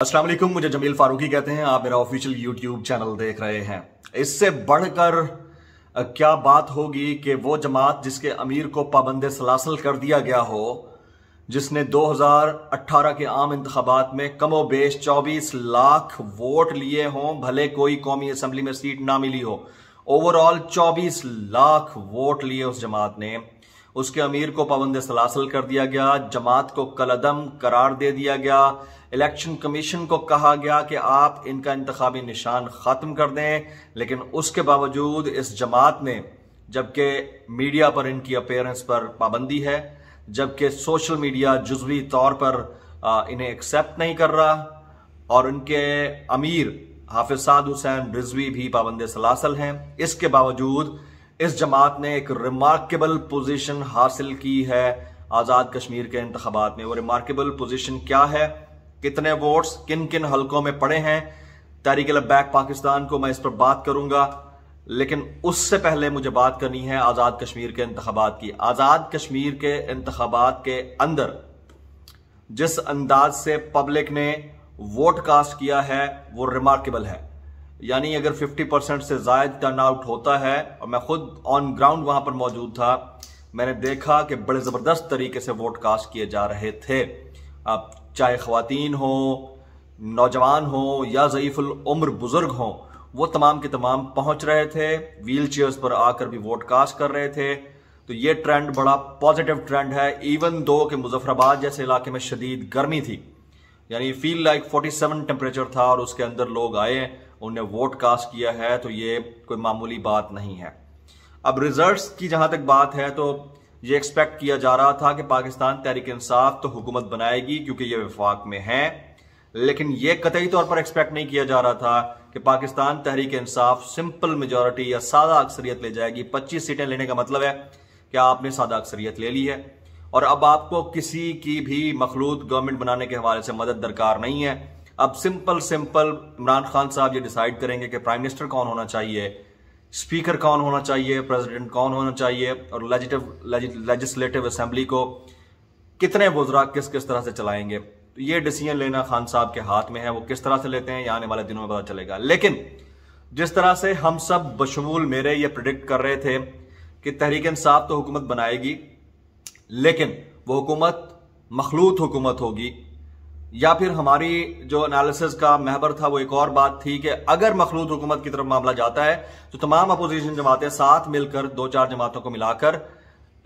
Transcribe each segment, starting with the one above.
असलम मुझे जमील फारूकी कहते हैं आप मेरा ऑफिशियल यूट्यूब चैनल देख रहे हैं इससे बढ़कर क्या बात होगी कि वो जमात जिसके अमीर को पाबंद सलासल कर दिया गया हो जिसने 2018 के आम इंतबात में कमो बेश चौबीस लाख वोट लिए हों भले कोई कौमी असम्बली में सीट ना मिली हो ओवरऑल 24 लाख वोट लिए उस जमात ने उसके अमीर को पाबंद सलासल कर दिया गया जमात को कलदम करार दे दिया गया इलेक्शन कमीशन को कहा गया कि आप इनका इंतबी निशान ख़त्म कर दें लेकिन उसके बावजूद इस जमात ने जबकि मीडिया पर इनकी अपेयरेंस पर पाबंदी है जबकि सोशल मीडिया जज्वी तौर पर इन्हें एक्सेप्ट नहीं कर रहा और इनके अमीर हाफिज साद हुसैन रिजवी भी पाबंद सलासल हैं इसके बावजूद इस जमात ने एक रिमार्केबल पोजीशन हासिल की है आज़ाद कश्मीर के इंतबात में वो रिमार्केबल पोजीशन क्या है कितने वोट्स किन किन हलकों में पड़े हैं तहरीक बैक पाकिस्तान को मैं इस पर बात करूंगा लेकिन उससे पहले मुझे बात करनी है आज़ाद कश्मीर के इंतबात की आज़ाद कश्मीर के इंतबात के अंदर जिस अंदाज से पब्लिक ने वोट कास्ट किया है वो रिमार्केबल है यानी अगर 50 परसेंट से जायद टर्न आउट होता है और मैं खुद ऑन ग्राउंड वहां पर मौजूद था मैंने देखा कि बड़े ज़बरदस्त तरीके से वोट कास्ट किए जा रहे थे आप चाहे खुतिन हो नौजवान हो या ज़यीफ़ुल उम्र बुज़ुर्ग हों वो तमाम के तमाम पहुंच रहे थे व्हील चेयर्स पर आकर भी वोट कास्ट कर रहे थे तो ये ट्रेंड बड़ा पॉजिटिव ट्रेंड है इवन दो कि मुजफ्फराबाद जैसे इलाके में शदीद गर्मी थी यानी फील लाइक 47 टेम्परेचर था और उसके अंदर लोग आए उन्हें वोट कास्ट किया है तो ये कोई मामूली बात नहीं है अब रिजल्ट्स की जहां तक बात है तो ये एक्सपेक्ट किया जा रहा था कि पाकिस्तान तहरीक इंसाफ तो हुकूमत बनाएगी क्योंकि ये विफाक में है लेकिन ये कतई तौर पर एक्सपेक्ट नहीं किया जा रहा था कि पाकिस्तान तहरीक इंसाफ सिंपल मेजोरिटी या सादा अक्सरियत ले जाएगी 25 सीटें लेने का मतलब है कि आपने सादा अक्सरियत ले ली है और अब आपको किसी की भी मखलूत गवर्नमेंट बनाने के हवाले से मदद दरकार नहीं है अब सिंपल सिंपल इमरान खान साहब ये डिसाइड करेंगे कि प्राइम मिनिस्टर कौन होना चाहिए स्पीकर कौन होना चाहिए प्रेसिडेंट कौन होना चाहिए और लेजिटिव लेजिस्लेटिव असम्बली को कितने वजरा किस किस तरह से चलाएंगे तो ये डिसीजन लेना खान साहब के हाथ में है वो किस तरह से लेते हैं आने वाले दिनों में पता चलेगा लेकिन जिस तरह से हम सब बशमूल मेरे ये प्रिडिक्ट कर रहे थे कि तहरीक इंसाफ तो हुकूमत बनाएगी लेकिन वो हुकूमत मखलूत हुकूमत होगी या फिर हमारी जो एनालिसिस का महबर था वो एक और बात थी कि अगर मखलूत हुकूमत की तरफ मामला जाता है तो तमाम अपोजिशन जमातें साथ मिलकर दो चार जमातों को मिलाकर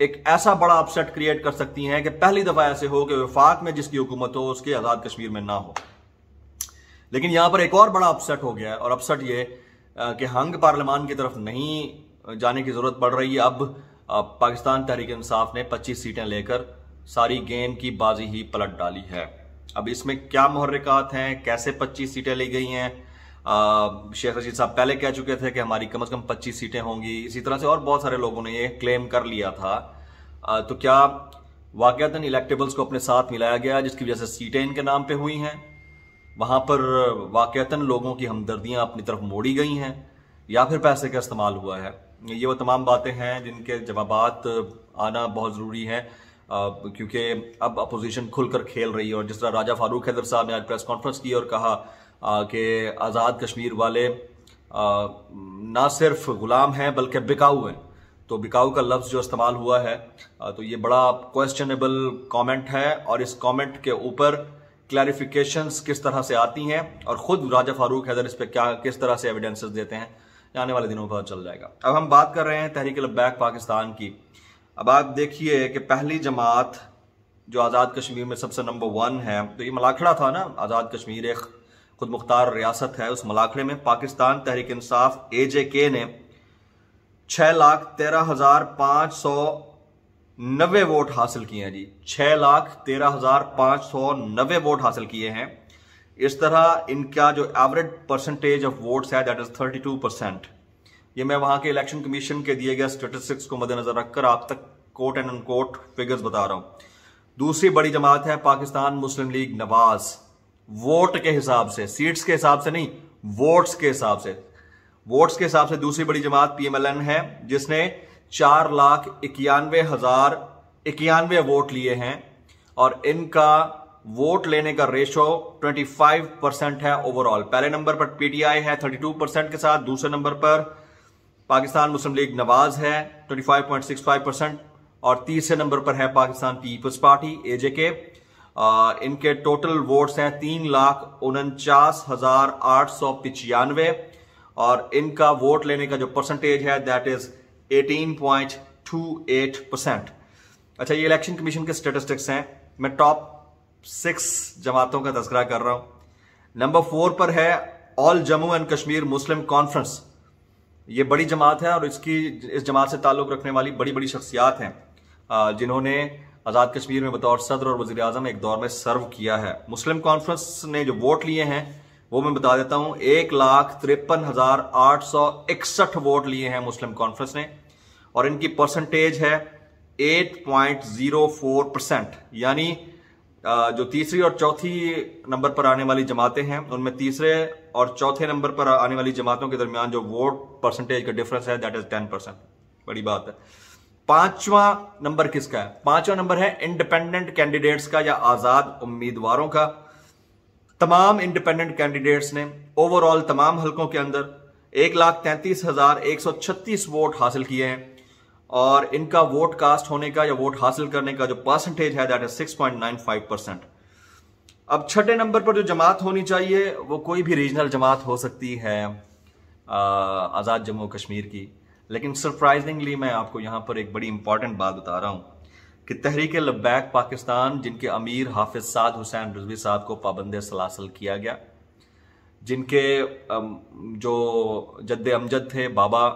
एक ऐसा बड़ा अपसेट क्रिएट कर सकती हैं कि पहली दफा ऐसे हो कि विफाक में जिसकी हुकूमत हो उसके आज़ाद कश्मीर में ना हो लेकिन यहां पर एक और बड़ा अपसेट हो गया है और अपसेट ये कि हंग पार्लियामान की तरफ नहीं जाने की ज़रूरत पड़ रही है अब पाकिस्तान तहरीक इंसाफ ने 25 सीटें लेकर सारी गेंद की बाजी ही पलट डाली है अब इसमें क्या मुहरिकात हैं कैसे 25 सीटें ली गई हैं शेख रशीद साहब पहले कह चुके थे कि हमारी कम से कम 25 सीटें होंगी इसी तरह से और बहुत सारे लोगों ने ये क्लेम कर लिया था आ, तो क्या वाक़ता इलेक्टेबल्स को अपने साथ मिलाया गया जिसकी वजह से सीटें इनके नाम पर हुई हैं वहाँ पर वाक़ता लोगों की हमदर्दियाँ अपनी तरफ मोड़ी गई हैं या फिर पैसे का इस्तेमाल हुआ है ये वो तमाम बातें हैं जिनके जवाब आना बहुत ज़रूरी है क्योंकि अब अपोजिशन खुलकर खेल रही है और जिस तरह राजा फारूक हैदर साहब ने आज प्रेस कॉन्फ्रेंस की और कहा कि आज़ाद कश्मीर वाले ना सिर्फ गुलाम हैं बल्कि बिकाऊ हैं तो बिकाऊ का लफ्ज़ जो इस्तेमाल हुआ है तो ये बड़ा क्वेश्चनेबल कमेंट है और इस कमेंट के ऊपर क्लैरिफिकेशंस किस तरह से आती हैं और ख़ुद राजा फारूक हैदर इस पर क्या किस तरह से एविडेंसेस देते हैं आने वाले दिनों पर चल जाएगा अब हम बात कर रहे हैं तहरीक लब्बैक पाकिस्तान की अब आप देखिए कि पहली जमात जो आज़ाद कश्मीर में सबसे नंबर वन है तो ये मलाखड़ा था ना आज़ाद कश्मीर एक खुद मुख्तार रियासत है उस मलाखड़े में पाकिस्तान तहरीक इंसाफ ए जे के ने छः लाख तेरह हज़ार पाँच सौ नबे वोट हासिल किए हैं जी छः लाख तेरह हज़ार पाँच सौ नबे वोट हासिल किए हैं इस तरह इनका जो एवरेज परसेंटेज ऑफ वोट्स है दैट इज 32 परसेंट ये मैं वहां के इलेक्शन कमीशन के दिए गए स्टेटिस्टिक्स को मद्देनजर रखकर आप तक कोट एंड अनकोट फिगर्स बता रहा हूं दूसरी बड़ी जमात है Pakistan Muslim League Nawaz vote के हिसाब से सीट्स के हिसाब से नहीं वोट्स के हिसाब से वोट्स के हिसाब से दूसरी बड़ी जमात पीएमएलएन है जिसने चार लाख इक्यानवे हजार इक्यानवे वोट लिए हैं और इनका वोट लेने का रेशो 25 परसेंट है ओवरऑल पहले नंबर पर पीटीआई है 32 परसेंट के साथ दूसरे नंबर पर पाकिस्तान मुस्लिम लीग नवाज है 25.65 परसेंट और तीसरे नंबर पर है पाकिस्तान पीपल्स पार्टी एजे के इनके टोटल वोट्स हैं तीन लाख उनचास हजार आठ सौ पिचानवे और इनका वोट लेने का जो परसेंटेज है दैट इज 18.28 परसेंट अच्छा ये इलेक्शन कमीशन के स्टेटिस्टिक्स हैं मैं टॉप सिक्स जमातों का तस्करा कर रहा हूं नंबर फोर पर है all Jammu and Kashmir Muslim conference ये बड़ी जमात है और इसकी इस जमात से ताल्लुक रखने वाली बड़ी बड़ी शख्सियात हैं जिन्होंने आज़ाद कश्मीर में बतौर सदर और वजी अजम एक दौर में सर्व किया है मुस्लिम कॉन्फ्रेंस ने जो वोट लिए हैं वो मैं बता देता हूं एक लाख तिरपन हजार आठ सौ इकसठ वोट लिए हैं मुस्लिम कॉन्फ्रेंस ने और इनकी परसेंटेज है eight point zero four percent यानी जो तीसरी और चौथी नंबर पर आने वाली जमातें हैं उनमें तीसरे और चौथे नंबर पर आने वाली जमातों के दरमियान जो वोट परसेंटेज का डिफरेंस है दैट इज टेन परसेंट बड़ी बात है पांचवा नंबर किसका है पांचवा नंबर है इंडिपेंडेंट कैंडिडेट्स का या आजाद उम्मीदवारों का तमाम इंडिपेंडेंट कैंडिडेट्स ने ओवरऑल तमाम हलकों के अंदर एक लाख तैंतीस हजार एक सौ छत्तीस वोट हासिल किए हैं और इनका वोट कास्ट होने का या वोट हासिल करने का जो परसेंटेज है दैट इज 6.95 परसेंट अब छठे नंबर पर जो जमात होनी चाहिए वो कोई भी रीजनल जमात हो सकती है आज़ाद जम्मू कश्मीर की लेकिन सरप्राइजिंगली मैं आपको यहाँ पर एक बड़ी इंपॉर्टेंट बात बता रहा हूँ कि तहरीक लब्बैक पाकिस्तान जिनके अमीर हाफिज साद हुसैन रजवी साहब को पाबंद सलासल किया गया जिनके जो जद्द अमजद थे बाबा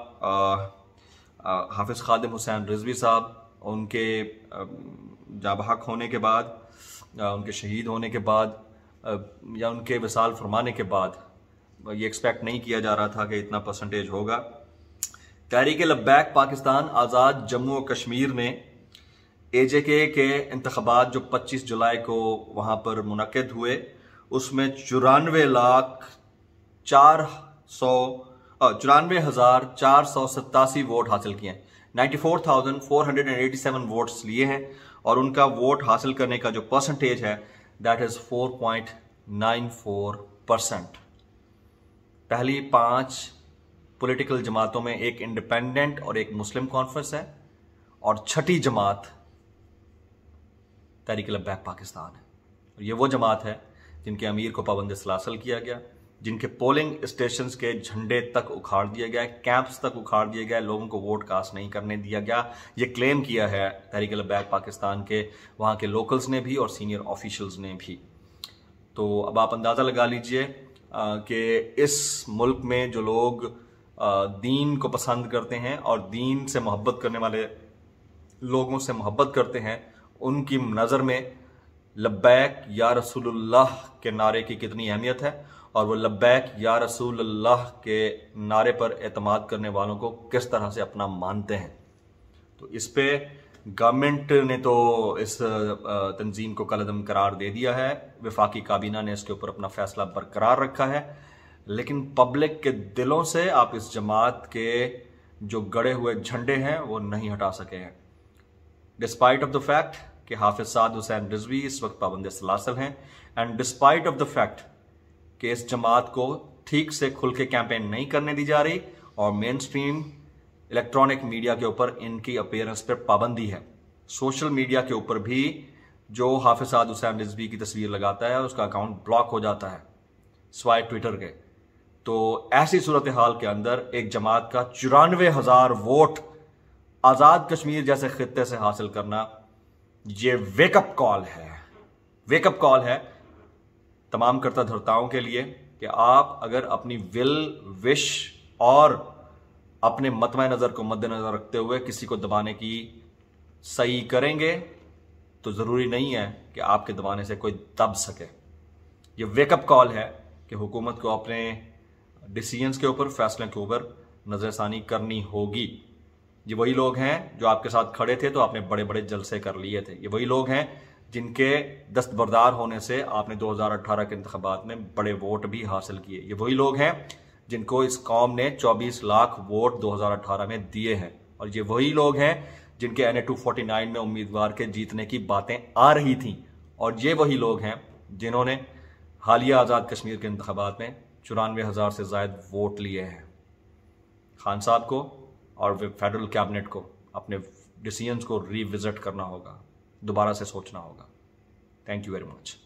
हाफिज़ खादिम हुसैन रिजवी साहब उनके जाब हक होने के बाद उनके शहीद होने के बाद या उनके विसाल फरमाने के बाद ये एक्सपेक्ट नहीं किया जा रहा था कि इतना परसेंटेज होगा तहरीक लब्बैक पाकिस्तान आज़ाद जम्मू और कश्मीर ने ए जे के के इंतबात जो 25 जुलाई को वहाँ पर मनकद हुए उसमें चुरानवे लाख चार सौ चौरानवे हजार चार सौ सत्तासी वोट हासिल किए हैं ninety four thousand four hundred and eighty seven votes लिए हैं और उनका वोट हासिल करने का जो परसेंटेज है that is four point nine four percent पहली पांच पॉलिटिकल जमातों में एक इंडिपेंडेंट और एक मुस्लिम कॉन्फ्रेंस है और छठी जमात तहरीक लब्बैक पाकिस्तान है और ये वो जमात है जिनके अमीर को पाबंद सलासल किया गया जिनके पोलिंग स्टेशन के झंडे तक उखाड़ दिए गए कैंप्स तक उखाड़ दिए गए लोगों को वोट कास्ट नहीं करने दिया गया ये क्लेम किया है तहरीक लबैक पाकिस्तान के वहाँ के लोकल्स ने भी और सीनियर ऑफिशल्स ने भी तो अब आप अंदाज़ा लगा लीजिए कि इस मुल्क में जो लोग दीन को पसंद करते हैं और दीन से मोहब्बत करने वाले लोगों से मोहब्बत करते हैं उनकी नज़र में लब्बैक या रसूलुल्लाह के नारे की कितनी अहमियत है और वो लब्बैक या रसूल अल्लाह के नारे पर अतमाद करने वालों को किस तरह से अपना मानते हैं तो इस पे गवर्नमेंट ने तो इस तंजीम को कलदम करार दे दिया है विफाकी काबीना ने इसके ऊपर अपना फैसला बरकरार रखा है लेकिन पब्लिक के दिलों से आप इस जमात के जो गड़े हुए झंडे हैं वो नहीं हटा सके हैं डिस्पाइट ऑफ द फैक्ट कि हाफिज साद हुसैन रिजवी इस वक्त पाबंद सलासल हैं and despite of the fact कि इस जमात को ठीक से खुल के कैंपेन नहीं करने दी जा रही और मेन स्ट्रीम इलेक्ट्रॉनिक मीडिया के ऊपर इनकी अपेयरेंस पर पाबंदी है सोशल मीडिया के ऊपर भी जो हाफिज साद हुसैन रिजवी की तस्वीर लगाता है उसका अकाउंट ब्लॉक हो जाता है स्वाय ट्विटर के तो ऐसी सूरत हाल के अंदर एक जमात का चुरानवे हज़ार वोट आज़ाद कश्मीर जैसे खत्े से हासिल करना ये वेकअप कॉल है वेकअप कॉल है तमाम करता धरताओं के लिए कि आप अगर अपनी विल विश और अपने मतम नज़र को मद्देनज़र रखते हुए किसी को दबाने की सही करेंगे तो ज़रूरी नहीं है कि आपके दबाने से कोई दब सके ये वेकअप कॉल है कि हुकूमत को अपने डिसीजंस के ऊपर फैसलों के ऊपर नज़रसानी करनी होगी ये वही लोग हैं जो आपके साथ खड़े थे तो आपने बड़े बड़े जलसे कर लिए थे ये वही लोग हैं जिनके दस्तबरदार होने से आपने 2018 के इंतबात में बड़े वोट भी हासिल किए ये वही लोग हैं जिनको इस कौम ने 24 लाख वोट 2018 में दिए हैं और ये वही लोग हैं जिनके एन ए में उम्मीदवार के जीतने की बातें आ रही थीं और ये वही लोग हैं जिन्होंने हालिया आज़ाद कश्मीर के इंतबात में चुरानवे हज़ार से जायद वोट लिए हैं खान साहब को और फेडरल कैबिनेट को अपने डिसीजंस को रिविज़िट करना होगा दोबारा से सोचना होगा थैंक यू वेरी मच